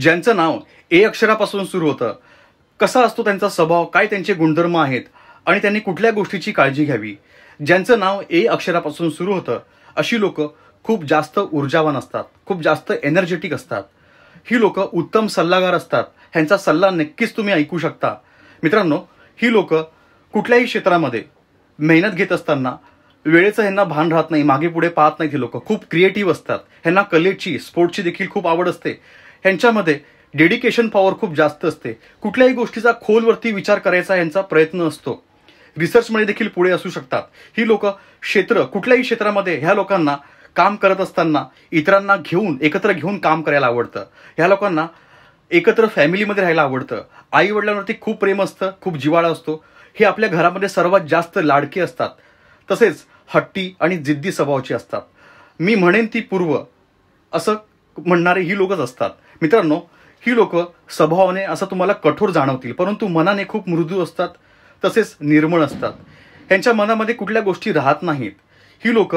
ज्यांचं नाव ए अक्षरापासून सुरू होतं कसा असतो त्यांचा स्वभाव काय त्यांचे गुणधर्म आहेत आणि त्यांनी कुठल्या गोष्टीची काळजी घ्यावी ज्यांचं नाव ए अक्षरापासून सुरू होतं अशी लोक खूप जास्त ऊर्जावान असतात खूप जास्त एनर्जेटिक असतात ही लोक उत्तम सल्लागार असतात ह्यांचा सल्ला नक्कीच तुम्ही ऐकू शकता मित्रांनो ही लोक कुठल्याही क्षेत्रामध्ये मेहनत घेत असताना वेळेचं ह्यांना भान राहत नाही मागे पुढे पाहत नाहीत ही लोक खूप क्रिएटिव्ह असतात ह्यांना कलेची स्पोर्टची देखील खूप आवड असते ह्यांच्यामध्ये डेडिकेशन पॉवर खूप जास्त असते कुठल्याही गोष्टीचा खोलवरती विचार करायचा यांचा प्रयत्न असतो रिसर्चमध्ये देखील पुढे असू शकतात ही लोक क्षेत्र कुठल्याही क्षेत्रामध्ये ह्या लोकांना काम करत असताना इतरांना घेऊन एकत्र घेऊन काम करायला आवडतं ह्या लोकांना एकत्र फॅमिलीमध्ये राहायला आवडतं आई वडिलांवरती खूप प्रेम असतं खूप जिवाळा असतो हे आपल्या घरामध्ये सर्वात जास्त लाडके असतात तसेच हट्टी आणि जिद्दी स्वभावाची असतात मी म्हणेन ती पूर्व असं म्हणणारे ही लोकच असतात मित्रांनो ही लोक स्वभावाने असं तुम्हाला कठोर जाणवतील परंतु मनाने खूप मृदू असतात तसेच निर्मळ असतात त्यांच्या मनामध्ये कुठल्या गोष्टी राहत नाहीत ही लोक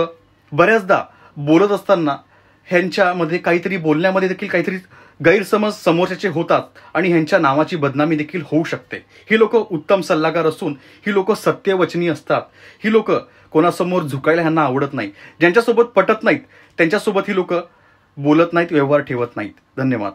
बऱ्याचदा बोलत असताना ह्यांच्यामध्ये काहीतरी बोलण्यामध्ये देखील काहीतरी गैरसमज समोरच्याचे होतात आणि ह्यांच्या नावाची बदनामी देखील होऊ शकते ही लोक उत्तम सल्लागार असून ही लोक सत्यवचनी असतात ही लोक कोणासमोर झुकायला ह्यांना आवडत नाही ज्यांच्यासोबत पटत नाहीत त्यांच्यासोबत ही लोक बोलत नाहीत व्यवहार ठेवत नाहीत धन्यवाद